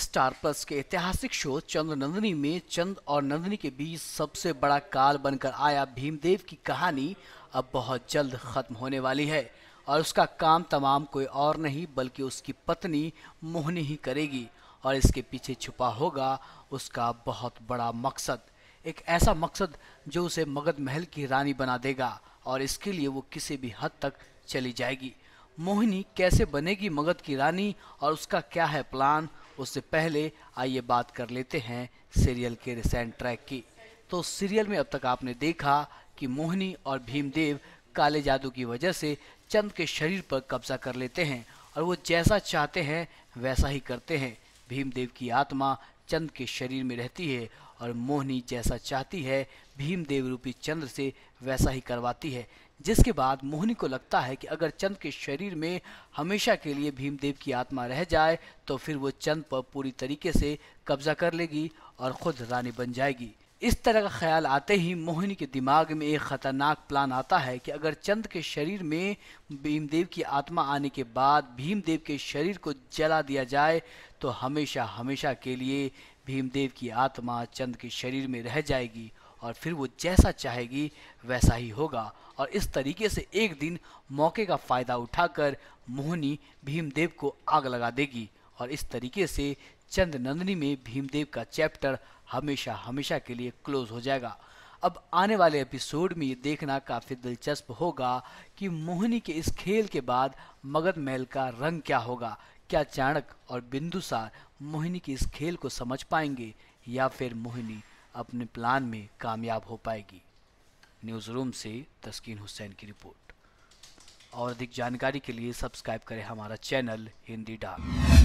star plus के ऐतिहासिक show चंद्र नंदनी में चंद और नंदनी के बीच सबसे बड़ा काल बनकर आया भीमदेव की कहानी अब बहुत जल्द खत्म होने वाली है और उसका काम तमाम कोई और नहीं बल्कि उसकी पत्नी मोहनी ही करेगी और इसके पीछे छुपा होगा उसका बहुत बड़ा मकसद एक ऐसा मकसद जो उसे मगध महल की रानी बना देगा और इसके लिए वो किसी भी हद तक चली जाएगी मोहिनी कैसे बनेगी मगध की रानी और उसका क्या है प्लान उससे पहले आइए बात कर लेते हैं सीरियल के रिसेंट ट्रैक की तो सीरियल में अब तक आपने देखा कि मोहिनी और भीमदेव काले जादू की वजह से चंद के शरीर पर कब्जा कर लेते हैं और वो जैसा चाहते हैं वैसा ही करते हैं भीमदेव की आत्मा चंद्र के शरीर में रहती है और मोहनी जैसा चाहती है भीम देव रूपी चंद्र से वैसा ही करवाती है जिसके बाद मोहनी को लगता है कि अगर चंद के शरीर में हमेशा के लिए भीमदेव की आत्मा रह जाए तो फिर वो चंद पर पूरी तरीके से कब्जा कर लेगी और खुद रानी बन जाएगी इस तरह का ख्याल आते ही मोहिनी के दिमाग में एक खतरनाक प्लान आता है कि अगर चंद के शरीर में भीमदेव की आत्मा आने के बाद भीमदेव के शरीर को जला दिया जाए तो हमेशा हमेशा के लिए भीमदेव की आत्मा चंद के शरीर में रह जाएगी और फिर वो जैसा चाहेगी वैसा ही होगा और इस तरीके से एक दिन मौके का फ़ायदा उठाकर मोहनी भीमदेव को आग लगा देगी और इस तरीके से चंद नंदनी में भीमदेव का चैप्टर हमेशा हमेशा के लिए क्लोज हो जाएगा अब आने वाले एपिसोड में ये देखना काफ़ी दिलचस्प होगा कि मोहिनी के इस खेल के बाद मगध महल का रंग क्या होगा क्या चाणक और बिंदुसार मोहिनी के इस खेल को समझ पाएंगे या फिर मोहिनी अपने प्लान में कामयाब हो पाएगी न्यूज़ रूम से तस्कीन हुसैन की रिपोर्ट और अधिक जानकारी के लिए सब्सक्राइब करें हमारा चैनल हिंदी डाक